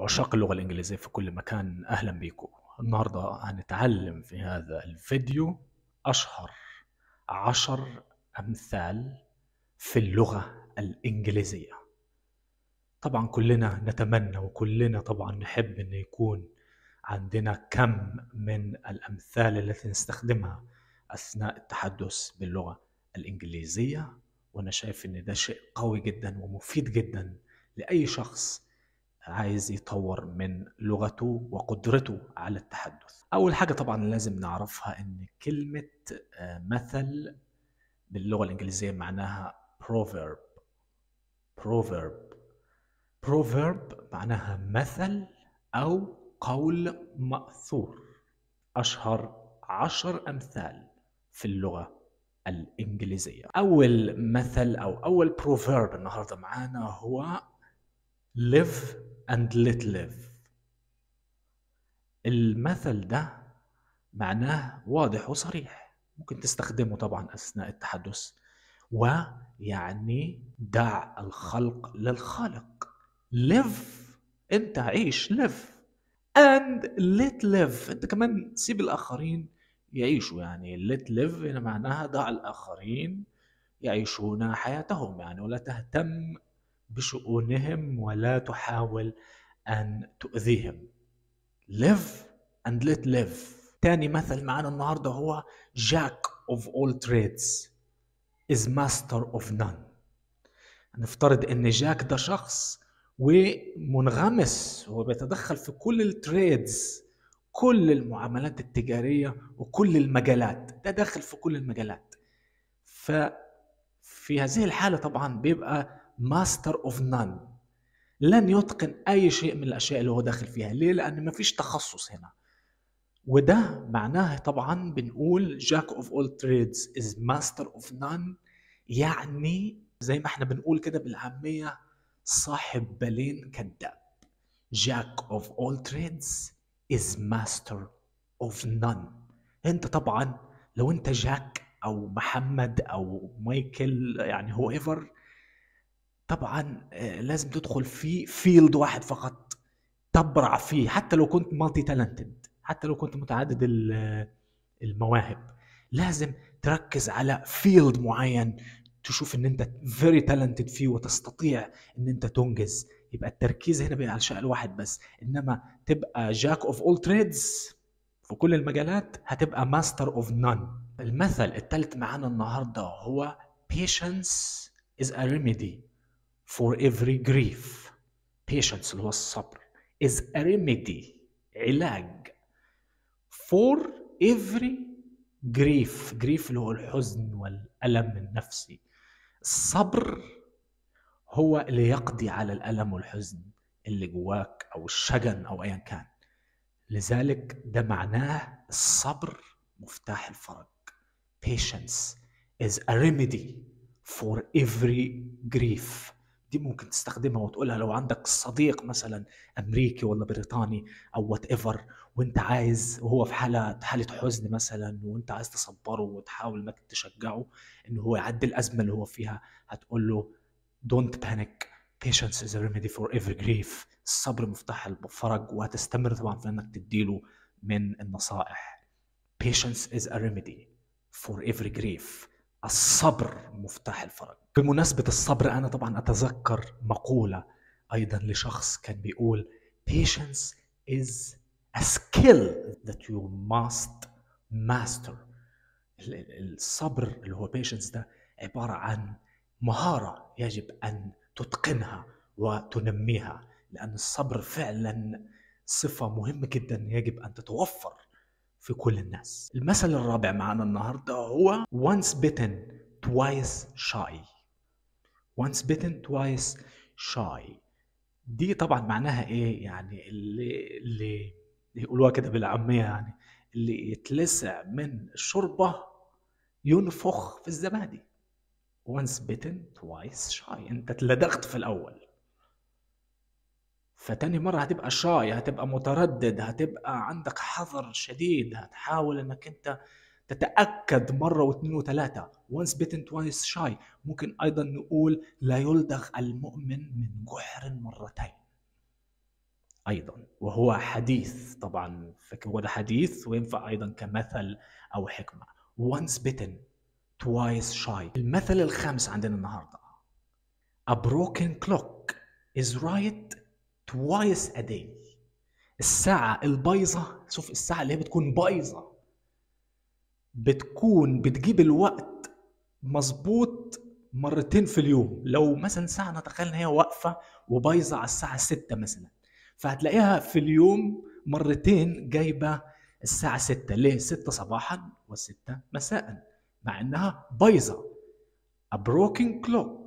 عشاق اللغة الإنجليزية في كل مكان أهلا بيكم النهاردة هنتعلم في هذا الفيديو أشهر عشر أمثال في اللغة الإنجليزية طبعا كلنا نتمنى وكلنا طبعا نحب أن يكون عندنا كم من الأمثال التي نستخدمها أثناء التحدث باللغة الإنجليزية وأنا شايف أن ده شيء قوي جدا ومفيد جدا لأي شخص عايز يطور من لغته وقدرته على التحدث اول حاجه طبعا لازم نعرفها ان كلمه آه، مثل باللغه الانجليزيه معناها proverb proverb proverb معناها مثل او قول ماثور اشهر عشر امثال في اللغه الانجليزيه اول مثل او اول proverb النهارده معانا هو live and let live المثل ده معناه واضح وصريح ممكن تستخدمه طبعا أثناء التحدث ويعني دع الخلق للخالق live انت عيش live and let live انت كمان سيب الآخرين يعيشوا يعني let live معناها دع الآخرين يعيشون حياتهم يعني ولا تهتم بشؤونهم ولا تحاول أن تؤذيهم live and let live تاني مثل معانا النهاردة هو jack of all trades is master of none نفترض ان جاك ده شخص ومنغمس هو بيتدخل في كل التريدز كل المعاملات التجارية وكل المجالات ده داخل في كل المجالات ففي هذه الحالة طبعا بيبقى ماستر اوف نان لن يتقن اي شيء من الاشياء اللي هو داخل فيها ليه لان ما فيش تخصص هنا وده معناه طبعا بنقول جاك اوف اول تريدز از ماستر اوف نان يعني زي ما احنا بنقول كده بالعاميه صاحب بالين كذاب جاك اوف اول تريدز از ماستر اوف نان انت طبعا لو انت جاك او محمد او مايكل يعني هو ايفر طبعا آه، لازم تدخل في فيلد واحد فقط تبرع فيه حتى لو كنت مالتي تالنتد حتى لو كنت متعدد آه، المواهب لازم تركز على فيلد معين تشوف ان انت فيري تالنتد فيه وتستطيع ان انت تنجز يبقى التركيز هنا بين على شيء واحد بس انما تبقى جاك اوف اول تريدز في كل المجالات هتبقى ماستر اوف نون المثل الثالث معانا النهارده هو patience is a remedy for every grief patience اللي هو الصبر is a remedy علاج for every grief grief اللي هو الحزن والألم النفسي الصبر هو اللي يقضي على الألم والحزن اللي جواك أو الشجن أو أيا كان لذلك ده معناه الصبر مفتاح الفرج patience is a remedy for every grief دي ممكن تستخدمها وتقولها لو عندك صديق مثلا امريكي ولا بريطاني او وات ايفر وانت عايز وهو في حاله حاله حزن مثلا وانت عايز تصبره وتحاول انك تشجعه ان هو يعدي الازمه اللي هو فيها هتقول له don't panic patience is a remedy for every grief الصبر مفتاح الفرج وهتستمر طبعا في انك تديله من النصائح patience is a remedy for every grief الصبر مفتاح الفرج بمناسبة الصبر أنا طبعا أتذكر مقولة أيضا لشخص كان بيقول patience is a skill that you must master الصبر اللي هو patience ده عبارة عن مهارة يجب أن تتقنها وتنميها لأن الصبر فعلا صفة مهمة جدا يجب أن تتوفر في كل الناس المثل الرابع معنا النهاردة هو once bitten twice shy once bitten twice shy دي طبعا معناها ايه يعني اللي اللي يقولوها كده بالعامية يعني اللي يتلسع من الشوربة ينفخ في الزبادي once bitten twice shy انت اتلدغت في الاول فتاني مرة هتبقى شاي هتبقى متردد هتبقى عندك حذر شديد هتحاول انك انت تتأكد مرة واثنين وثلاثة once bitten twice shy ممكن أيضا نقول لا يلدغ المؤمن من جحر مرتين أيضا وهو حديث طبعا هو ده حديث وينفع أيضا كمثل أو حكمة once bitten twice shy المثل الخامس عندنا النهاردة a broken clock is right توايس a الساعة البايظة شوف الساعة اللي هي بتكون بايظة بتكون بتجيب الوقت مظبوط مرتين في اليوم لو مثلا ساعة نتخيل ان هي واقفة وبايظة على الساعة 6 مثلا فهتلاقيها في اليوم مرتين جايبة الساعة 6 ليه 6 صباحا و6 مساء مع انها بايظة a broken clock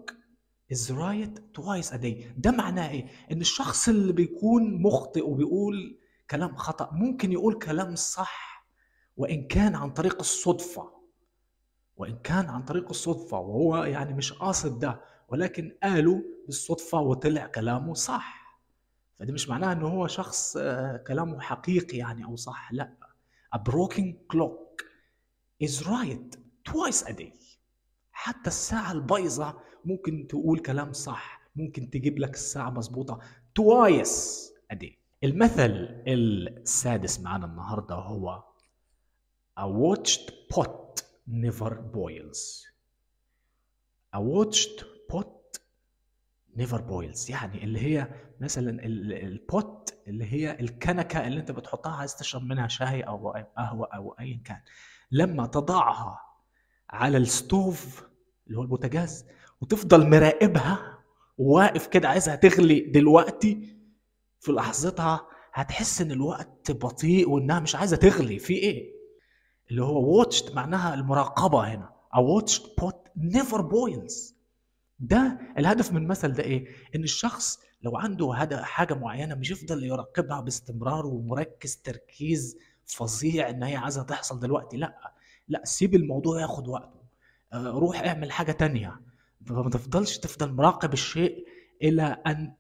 is right twice a day ده معناه ايه ان الشخص اللي بيكون مخطئ وبيقول كلام خطا ممكن يقول كلام صح وان كان عن طريق الصدفه وان كان عن طريق الصدفه وهو يعني مش قاصد ده ولكن قاله بالصدفه وطلع كلامه صح فده مش معناه ان هو شخص آه، كلامه حقيقي يعني او صح لا a broken clock is right twice a day حتى الساعة البايظه ممكن تقول كلام صح ممكن تجيب لك الساعة مظبوطة توايس أدي المثل السادس معانا النهاردة هو A watched pot never boils A watched pot never boils يعني اللي هي مثلا البوت اللي هي الكنكة اللي انت بتحطها عايز تشرب منها شاي او قهوة او ايا كان لما تضعها على الستوف اللي هو البوتاجاز وتفضل مراقبها وواقف كده عايزها تغلي دلوقتي في لحظتها هتحس ان الوقت بطيء وانها مش عايزه تغلي في ايه اللي هو واتشد معناها المراقبه هنا او واتش بوت نيفر بويلز ده الهدف من المثل ده ايه ان الشخص لو عنده هدف حاجه معينه مش يفضل يراقبها باستمرار ومركز تركيز فظيع ان هي عايزه تحصل دلوقتي لا لا سيب الموضوع ياخد وقته آه، روح اعمل حاجه تانية فما تفضلش تفضل مراقب الشيء الى ان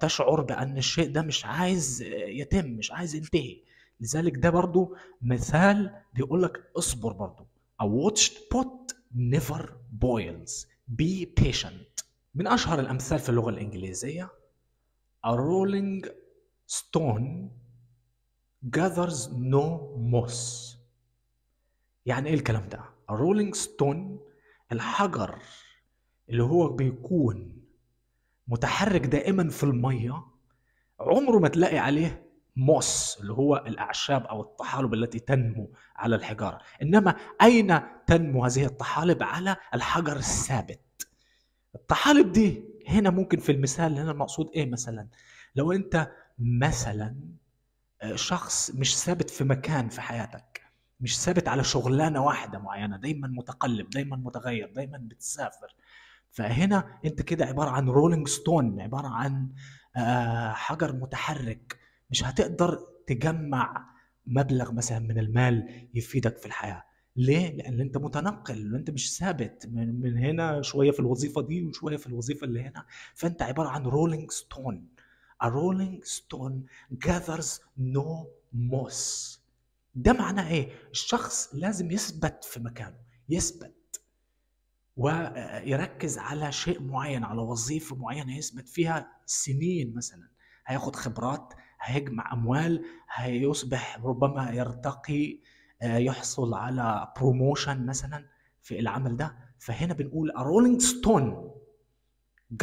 تشعر بان الشيء ده مش عايز يتم مش عايز ينتهي لذلك ده برضو مثال بيقول لك اصبر برضو a watched pot never boils be patient من اشهر الامثال في اللغه الانجليزيه a rolling stone gathers no moss يعني ايه الكلام ده a rolling stone الحجر اللي هو بيكون متحرك دائما في الميه عمره ما تلاقي عليه موس اللي هو الاعشاب او الطحالب التي تنمو على الحجاره انما اين تنمو هذه الطحالب على الحجر الثابت الطحالب دي هنا ممكن في المثال هنا المقصود ايه مثلا لو انت مثلا آه، شخص مش ثابت في مكان في حياتك مش ثابت على شغلانه واحده معينه دايما متقلب دايما متغير دايما بتسافر فهنا انت كده عباره عن رولينج ستون عباره عن آه، حجر متحرك مش هتقدر تجمع مبلغ مثلا من المال يفيدك في الحياه ليه؟ لان انت متنقل انت مش ثابت من, من هنا شويه في الوظيفه دي وشويه في الوظيفه اللي هنا فانت عباره عن رولينج ستون A rolling stone gathers no moss ده معناه ايه؟ الشخص لازم يثبت في مكانه يثبت ويركز على شيء معين على وظيفه معينه يثبت فيها سنين مثلا هياخد خبرات هيجمع اموال هيصبح ربما يرتقي آه، يحصل على بروموشن مثلا في العمل ده فهنا بنقول a rolling stone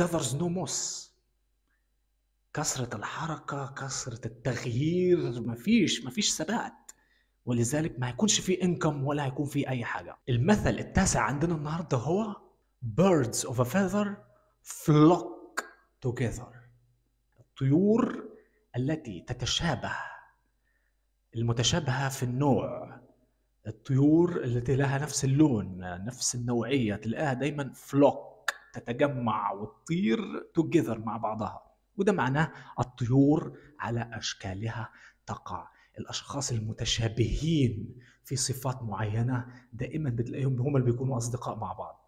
gathers no moss كثرة الحركة كثرة التغيير مفيش مفيش ثبات ولذلك ما هيكونش في انكم ولا هيكون في اي حاجه المثل التاسع عندنا النهارده هو birds of a feather flock together الطيور التي تتشابه المتشابهه في النوع الطيور التي لها نفس اللون نفس النوعيه تلاقيها دايما فلوك تتجمع وتطير توجذر مع بعضها وده معناه الطيور على اشكالها تقع الاشخاص المتشابهين في صفات معينه دائما بتلاقيهم هم اللي بيكونوا اصدقاء مع بعض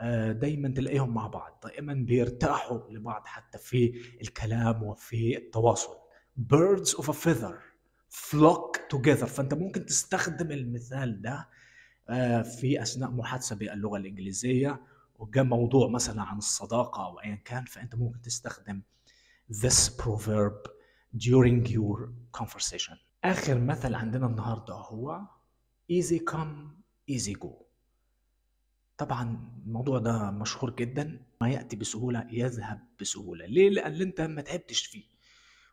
آه، دايما تلاقيهم مع بعض دايما بيرتاحوا لبعض حتى في الكلام وفي التواصل birds of a feather flock together فانت ممكن تستخدم المثال ده آه، في اثناء محادثه باللغه الانجليزيه وجاء موضوع مثلا عن الصداقه او ايا كان فانت ممكن تستخدم this proverb during your conversation آخر مثل عندنا النهاردة هو ايزي كم ايزي جو طبعا الموضوع ده مشهور جدا ما يأتي بسهولة يذهب بسهولة ليه؟ لأن أنت ما تعبتش فيه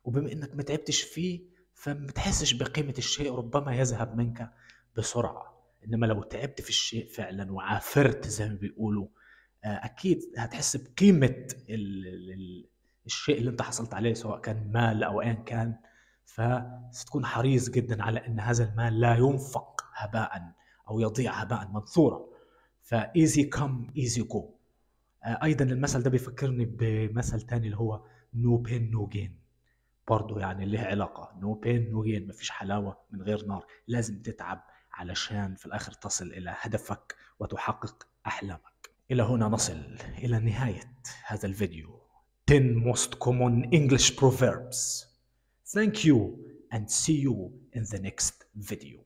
وبما أنك ما تعبتش فيه فما تحسش بقيمة الشيء ربما يذهب منك بسرعة إنما لو تعبت في الشيء فعلا وعافرت زي ما بيقولوا آه، أكيد هتحس بقيمة الشيء اللي أنت حصلت عليه سواء كان مال أو أيا كان فستكون حريص جدا على ان هذا المال لا ينفق هباء او يضيع هباء منثورا فايزي كم ايزي جو ايضا المثل ده بيفكرني بمثل تاني اللي هو نو بين نو جين برضه يعني ليه علاقة نو بين نو جين مفيش حلاوة من غير نار لازم تتعب علشان في الآخر تصل إلى هدفك وتحقق أحلامك إلى هنا نصل إلى نهاية هذا الفيديو 10 most common English proverbs Thank you and see you in the next video.